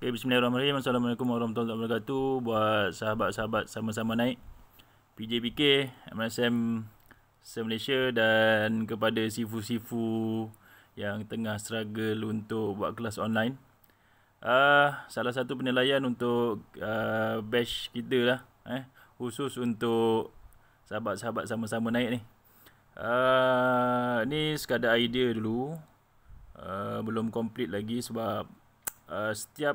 Okay, bismillahirrahmanirrahim. Assalamualaikum warahmatullahi wabarakatuh. Buat sahabat-sahabat sama-sama naik. PJPK, MSM Se Malaysia dan kepada sifu-sifu yang tengah struggle untuk buat kelas online. Uh, salah satu penilaian untuk uh, batch kita lah. Eh, khusus untuk sahabat-sahabat sama-sama naik ni. Uh, ni sekadar idea dulu. Uh, belum complete lagi sebab Uh, setiap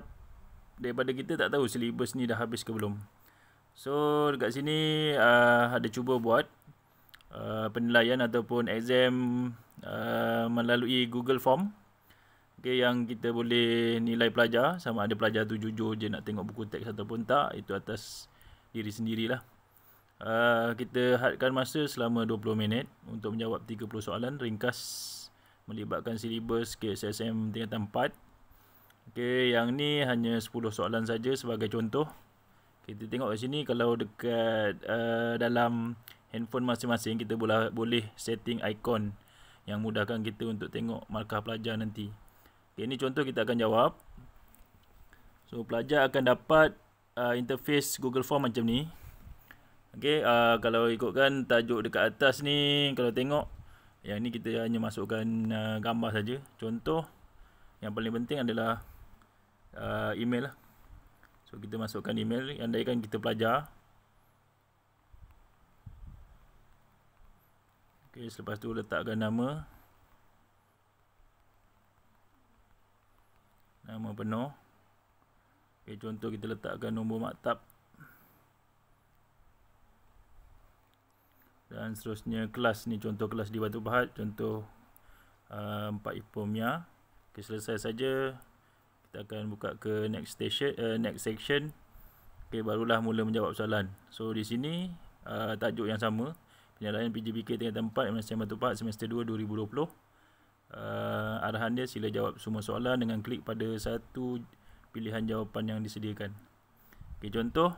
daripada kita tak tahu syllabus ni dah habis ke belum. So dekat sini uh, ada cuba buat uh, penilaian ataupun exam uh, melalui Google Form. Okay, yang kita boleh nilai pelajar sama ada pelajar tu jujur je nak tengok buku teks ataupun tak itu atas diri sendirilah. Uh, kita hadkan masa selama 20 minit untuk menjawab 30 soalan ringkas melibatkan silibus KSSM tingkatan 4 Okey, yang ni hanya 10 soalan saja sebagai contoh. Kita tengok kat sini kalau dekat uh, dalam handphone masing-masing kita boleh boleh setting ikon yang mudahkan kita untuk tengok markah pelajar nanti. Okey, ini contoh kita akan jawab. So, pelajar akan dapat uh, interface Google Form macam ni. Okey, uh, kalau ikutkan tajuk dekat atas ni, kalau tengok yang ni kita hanya masukkan uh, gambar saja. Contoh yang paling penting adalah uh, email lah. So kita masukkan email yang dia kan kita pelajar. Okey, selepas tu letakkan nama. Nama penuh. Okey, contoh kita letakkan nombor maktab. Dan seterusnya kelas ni contoh kelas di Batu Pahat, contoh uh, 4 Ipomia. Okey, selesai saja kita akan buka ke next station uh, next section okey barulah mula menjawab soalan so di sini uh, tajuk yang sama penilaian PJBK tingkatan tempat Malaysia Batu Pahat semester 2 2020 uh, arahan dia sila jawab semua soalan dengan klik pada satu pilihan jawapan yang disediakan okey contoh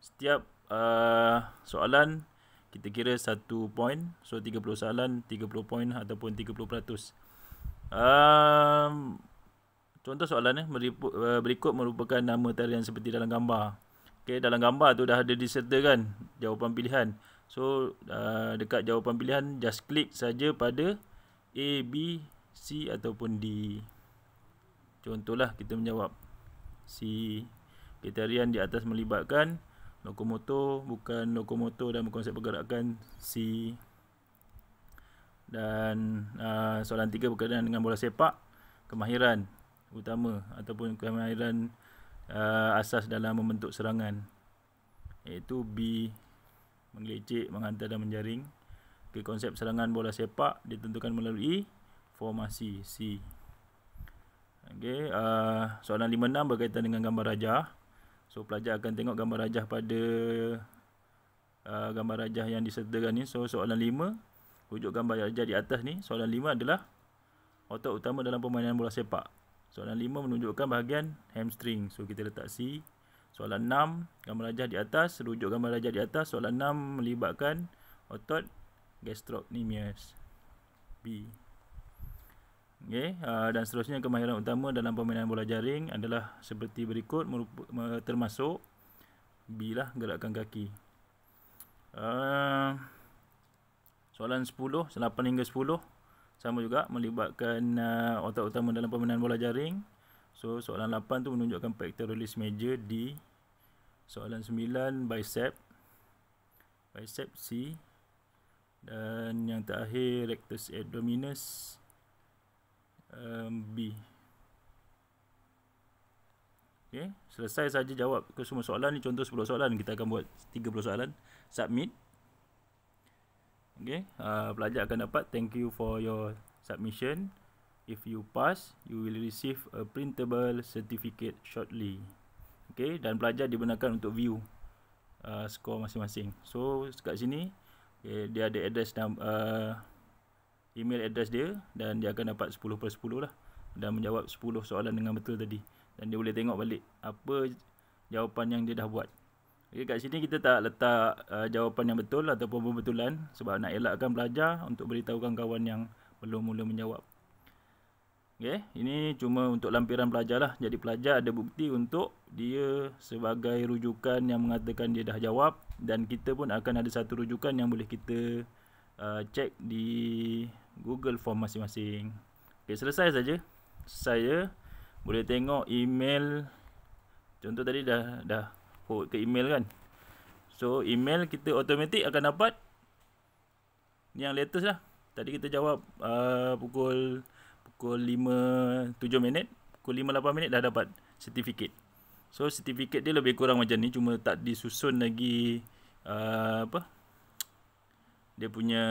setiap uh, soalan kita kira satu poin so 30 soalan 30 poin ataupun 30% um, Contoh soalan eh, berikut merupakan nama tarian seperti dalam gambar. Okey, dalam gambar tu dah ada disertakan jawapan pilihan. So, uh, dekat jawapan pilihan, just click saja pada A, B, C ataupun D. Contohlah kita menjawab C. Kriterian di atas melibatkan lokomotor bukan lokomotor dan konsep pergerakan C. Dan uh, soalan tiga berkaitan dengan bola sepak. Kemahiran utama ataupun kemahiran uh, asas dalam membentuk serangan iaitu B menggelecek, menghantar dan menjaring. Ke okay, konsep serangan bola sepak ditentukan melalui formasi C. Okey, uh, soalan 56 berkaitan dengan gambar rajah. So pelajar akan tengok gambar rajah pada uh, gambar rajah yang disertakan ni. So soalan 5, wujud gambar rajah di atas ni, soalan 5 adalah otak utama dalam permainan bola sepak. Soalan 5 menunjukkan bahagian hamstring. So kita letak C. Soalan 6 gambar rajah di atas, rujuk gambar rajah di atas. Soalan 6 melibatkan otot gastrocnemius. B. Okey, uh, dan seterusnya kemahiran utama dalam permainan bola jaring adalah seperti berikut termasuk B lah gerakan kaki. Uh, soalan 10, 8 hingga 10 sama juga melibatkan uh, otak utama dalam permainan bola jaring. So soalan 8 tu menunjukkan pectoralis major D. Soalan 9 bicep. Bicep C. Dan yang terakhir rectus abdominis um, B. Okey, selesai saja jawab ke semua soalan ni. Contoh 10 soalan kita akan buat 30 soalan. Submit. Okay, uh, pelajar akan dapat thank you for your submission. If you pass, you will receive a printable certificate shortly. Okay, dan pelajar dibenarkan untuk view uh, skor masing-masing. So, kat sini, okay, dia ada address dan uh, email address dia dan dia akan dapat 10 per 10 lah. Dan menjawab 10 soalan dengan betul tadi. Dan dia boleh tengok balik apa jawapan yang dia dah buat. Okay, kat sini kita tak letak uh, jawapan yang betul ataupun pembetulan sebab nak elakkan pelajar untuk beritahu kawan-kawan yang belum mula menjawab. Okay, ini cuma untuk lampiran pelajar lah. Jadi pelajar ada bukti untuk dia sebagai rujukan yang mengatakan dia dah jawab dan kita pun akan ada satu rujukan yang boleh kita uh, cek di Google Form masing-masing. Okay, selesai saja. Saya boleh tengok email contoh tadi dah dah forward ke email kan so email kita automatic akan dapat yang latest lah tadi kita jawab uh, pukul pukul 5 7 minit pukul 5 8 minit dah dapat sertifikat. so sertifikat dia lebih kurang macam ni cuma tak disusun lagi uh, apa dia punya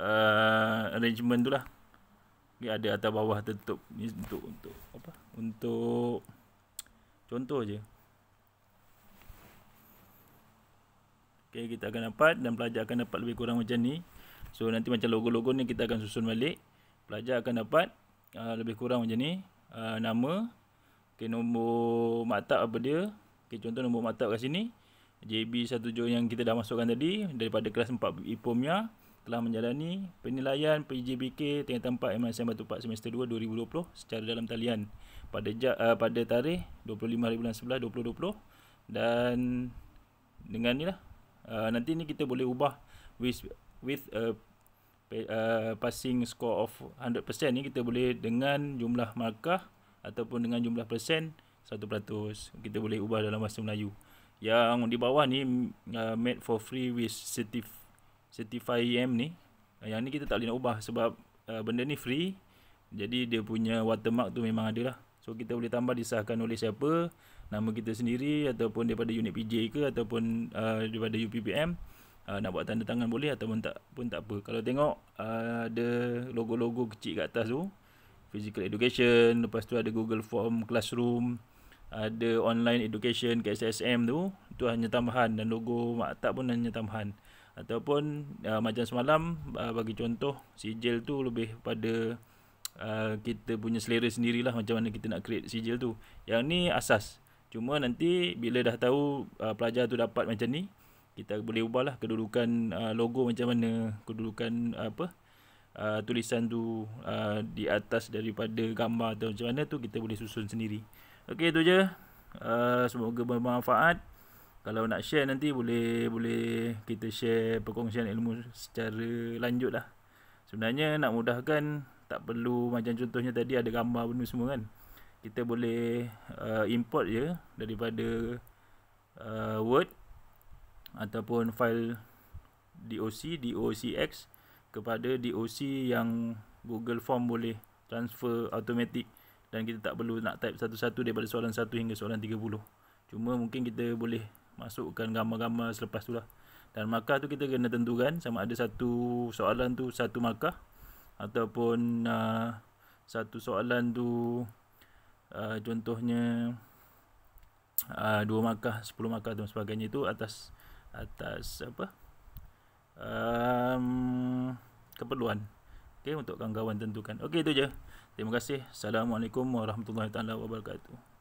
uh, arrangement tu lah dia ada atas bawah tertutup ni untuk untuk apa untuk contoh je Okay, kita akan dapat dan pelajar akan dapat lebih kurang macam ni. So, nanti macam logo-logo ni kita akan susun balik. Pelajar akan dapat uh, lebih kurang macam ni. Uh, nama. Okay, nombor maktab apa dia. Okay, contoh nombor maktab kat sini. JB17 yang kita dah masukkan tadi. Daripada kelas 4 IPOMnya. Telah menjalani penilaian PJBK tingkat tempat MSM Batu Pak semester 2 2020 secara dalam talian. Pada uh, pada tarikh 25 hari bulan 11 2020. Dan dengan ni lah. Uh, nanti ni kita boleh ubah with with a, a passing score of 100% ni kita boleh dengan jumlah markah ataupun dengan jumlah persen 1% kita boleh ubah dalam bahasa Melayu. Yang di bawah ni mm, uh, made for free with certif certify EM ni. Uh, yang ni kita tak boleh nak ubah sebab uh, benda ni free. Jadi dia punya watermark tu memang ada lah. So kita boleh tambah disahkan oleh siapa Nama kita sendiri ataupun daripada unit PJ ke ataupun uh, daripada UPPM uh, Nak buat tanda tangan boleh ataupun tak pun tak apa Kalau tengok uh, ada logo-logo kecil kat atas tu Physical Education, lepas tu ada Google Form Classroom Ada Online Education KSSM tu itu hanya tambahan dan logo maktab pun hanya tambahan Ataupun uh, macam semalam uh, bagi contoh sijil tu lebih pada Ah, kita punya selera sendirilah macam mana kita nak create sijil tu. Yang ni asas. Cuma nanti bila dah tahu uh, pelajar tu dapat macam ni, kita boleh ubah lah kedudukan uh, logo macam mana, kedudukan uh, apa? Uh, tulisan tu uh, di atas daripada gambar atau macam mana tu kita boleh susun sendiri. Okey tu je. Uh, semoga bermanfaat. Kalau nak share nanti boleh boleh kita share perkongsian ilmu secara lanjut lah. Sebenarnya nak mudahkan tak perlu macam contohnya tadi ada gambar benda semua kan kita boleh uh, import je daripada uh, word ataupun file doc docx kepada doc yang google form boleh transfer automatic dan kita tak perlu nak type satu-satu daripada soalan 1 hingga soalan 30 cuma mungkin kita boleh masukkan gambar-gambar selepas tu lah dan markah tu kita kena tentukan sama ada satu soalan tu satu markah ataupun uh, satu soalan tu uh, contohnya uh, dua markah, sepuluh markah dan sebagainya tu atas atas apa um, keperluan okay, untuk kawan-kawan tentukan. Okey, itu je. Terima kasih. Assalamualaikum warahmatullahi taala wabarakatuh.